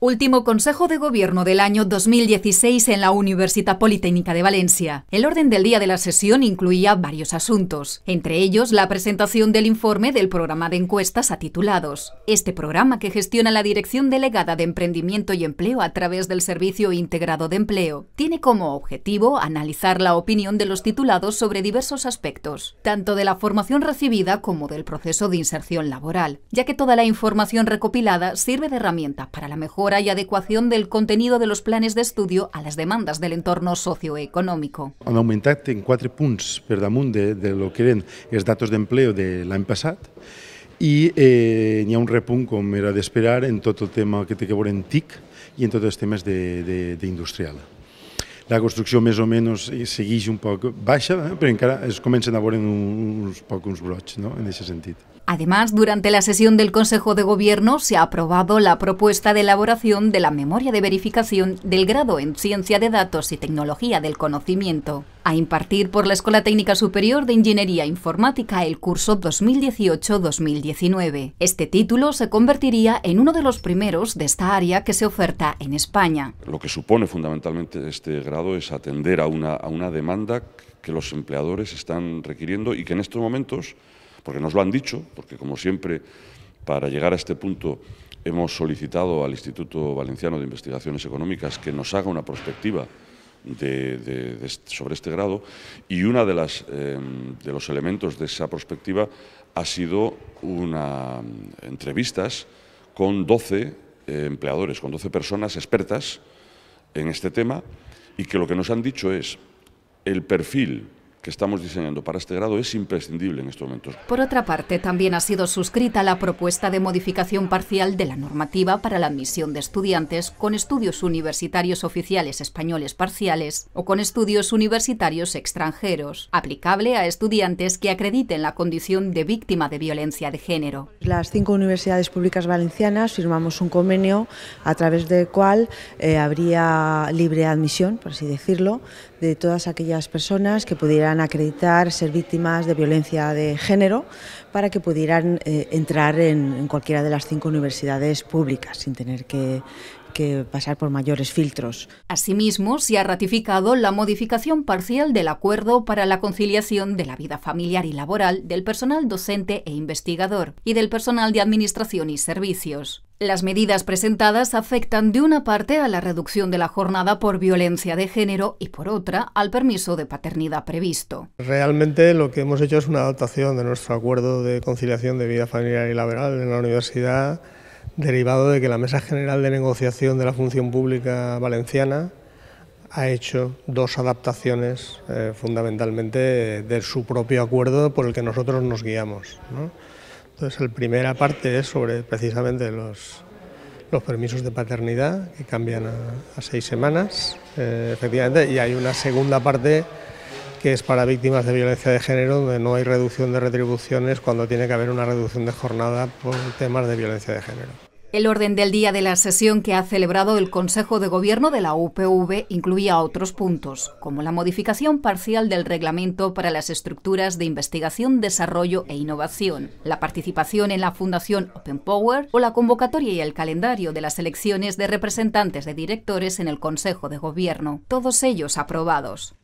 Último Consejo de Gobierno del año 2016 en la Universidad Politécnica de Valencia. El orden del día de la sesión incluía varios asuntos, entre ellos la presentación del informe del programa de encuestas a titulados. Este programa que gestiona la Dirección Delegada de Emprendimiento y Empleo a través del Servicio Integrado de Empleo tiene como objetivo analizar la opinión de los titulados sobre diversos aspectos, tanto de la formación recibida como del proceso de inserción laboral, ya que toda la información recopilada sirve de herramienta para la mejora y adecuación del contenido de los planes de estudio a las demandas del entorno socioeconómico. Han en cuatro puntos perdón, de, lo que eran es datos empleo de la passat y eh, ni ha un repunt, com era de esperar, en todo el tema que te que en TIC y en todos los temas De, de, de industrial la construcción más o menos eh, sigue un poco baja, eh, pero en encara es comencen a veure un poco no? en ese sentido. Además, durante la sesión del Consejo de Gobierno se ha aprobado la propuesta de elaboración de la memoria de verificación del grado en Ciencia de Datos y Tecnología del Conocimiento a impartir por la Escuela Técnica Superior de Ingeniería Informática el curso 2018-2019. Este título se convertiría en uno de los primeros de esta área que se oferta en España. Lo que supone fundamentalmente este grado es atender a una, demanda que los empleadores están requiriendo y que en estos momentos, porque nos lo han dicho, porque como siempre para llegar a este punto hemos solicitado al Instituto Valenciano de Investigaciones Económicas que nos haga una perspectiva de, sobre este grado y uno de, las, em, de los elementos de esa perspectiva ha sido una, em, entrevistas con 12 eh, empleadores, con 12 personas expertas en este tema y que lo que nos han dicho es el perfil que estamos diseñando para este grado es imprescindible en estos momentos. Por otra parte, también ha sido suscrita la propuesta de modificación parcial de la normativa para la admisión de estudiantes con estudios universitarios oficiales españoles parciales o con estudios universitarios extranjeros, aplicable a estudiantes que acrediten la condición de víctima de violencia de género. Las cinco universidades públicas valencianas firmamos un convenio a través del cual eh, habría libre admisión, por así decirlo, de todas aquellas personas que pudieran acreditar ser víctimas de violencia de género para que pudieran eh, entrar en, cualquiera de las cinco universidades públicas sin tener que, que pasar por mayores filtros. Asimismo, se ha ratificado la modificación parcial del acuerdo para la conciliación de la vida familiar y laboral del personal docente e investigador y del personal de administración y servicios. Las medidas presentadas afectan de una parte a la reducción de la jornada por violencia de género y por otra al permiso de paternidad previsto. Realmente lo que hemos hecho es una adaptación de nuestro acuerdo de conciliación de vida familiar y laboral en la universidad derivado de que la Mesa General de Negociación de la Función Pública Valenciana ha hecho dos adaptaciones eh, fundamentalmente de, su propio acuerdo por el que nosotros nos guiamos. Entonces, la primera parte es sobre precisamente los, los permisos de paternidad, que cambian a, seis semanas, eh, efectivamente, y hay una segunda parte que es para víctimas de violencia de género, donde no hay reducción de retribuciones cuando tiene que haber una reducción de jornada por temas de violencia de género. El orden del día de la sesión que ha celebrado el Consejo de Gobierno de la UPV incluía otros puntos, como la modificación parcial del reglamento para las estructuras de investigación, desarrollo e innovación, la participación en la Fundación Open Power o la convocatoria y el calendario de las elecciones de representantes de directores en el Consejo de Gobierno, todos ellos aprobados.